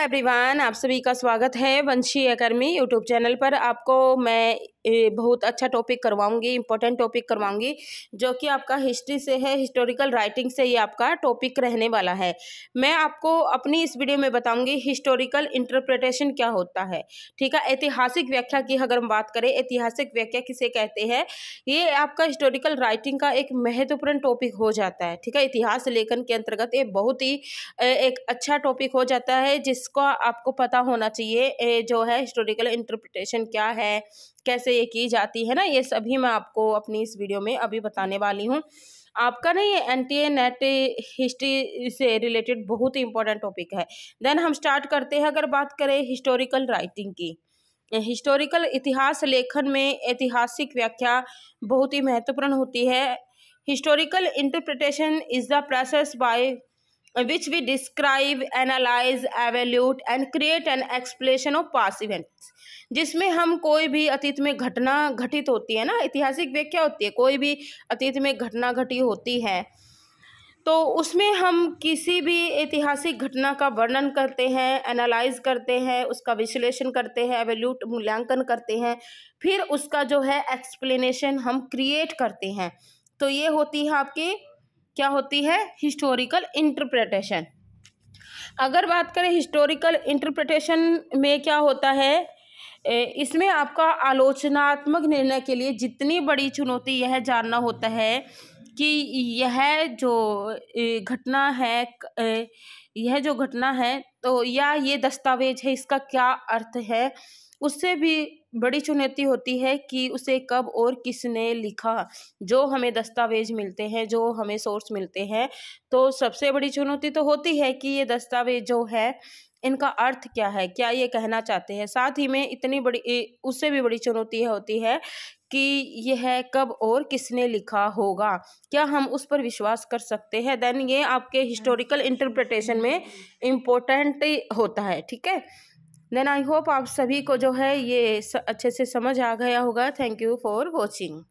Everyone आप सभी का स्वागत है वंशी अकर्मी यूट्यूब चैनल पर आपको मैं बहुत अच्छा टॉपिक करवाऊंगी इंपॉर्टेंट टॉपिक करवाऊंगी जो कि आपका हिस्ट्री से है हिस्टोरिकल राइटिंग से ये आपका टॉपिक रहने वाला है मैं आपको अपनी इस वीडियो में बताऊंगी हिस्टोरिकल इंटरप्रिटेशन क्या होता है ठीक है ऐतिहासिक व्याख्या की अगर हम बात करें ऐतिहासिक व्याख्या किसे कहते हैं ये आपका हिस्टोरिकल राइटिंग का एक महत्वपूर्ण टॉपिक हो जाता है ठीक है इतिहास लेखन के अंतर्गत ये बहुत ही एक अच्छा टॉपिक हो जाता है जिसका आपको पता होना चाहिए जो है हिस्टोरिकल इंटरप्रिटेशन क्या है कैसे ये की जाती है ना ये सभी मैं आपको अपनी इस वीडियो में अभी बताने वाली हूँ आपका ना ये N T A net history से रिलेटेड बहुत ही इंपॉर्टेंट टॉपिक है देन हम स्टार्ट करते हैं अगर बात करें हिस्टोरिकल राइटिंग की हिस्टोरिकल इतिहास लेखन में ऐतिहासिक व्याख्या बहुत ही महत्वपूर्ण होती है historical interpretation is the process by which we describe, analyze, evaluate and create an explanation of past events. जिसमें हम कोई भी अतीत में घटना घटित होती है ना ऐतिहासिक व्याख्या होती है कोई भी अतीत में घटना घटी होती है तो उसमें हम किसी भी ऐतिहासिक घटना का वर्णन करते हैं एनालाइज करते हैं उसका विश्लेषण करते हैं एवेल्यूट मूल्यांकन करते हैं फिर उसका जो है एक्सप्लेनेशन हम क्रिएट करते हैं तो ये होती है आपकी क्या होती है हिस्टोरिकल इंटरप्रटेशन अगर बात करें हिस्टोरिकल इंटरप्रटेशन में क्या होता है इसमें आपका आलोचनात्मक निर्णय के लिए जितनी बड़ी चुनौती यह जानना होता है कि यह जो घटना है यह जो घटना है तो या ये दस्तावेज है इसका क्या अर्थ है उससे भी बड़ी चुनौती होती है कि उसे कब और किसने लिखा जो हमें दस्तावेज मिलते हैं जो हमें सोर्स मिलते हैं तो सबसे बड़ी चुनौती तो होती है कि ये दस्तावेज जो है इनका अर्थ क्या है क्या ये कहना चाहते हैं साथ ही में इतनी बड़ी उससे भी बड़ी चुनौती होती है कि यह कब और किसने लिखा होगा क्या हम उस पर विश्वास कर सकते हैं देन ये आपके हिस्टोरिकल हाँ, इंटरप्रटेशन में इम्पोर्टेंट होता है ठीक है देन आई होप आप सभी को जो है ये अच्छे से समझ आ गया होगा थैंक यू फॉर वॉचिंग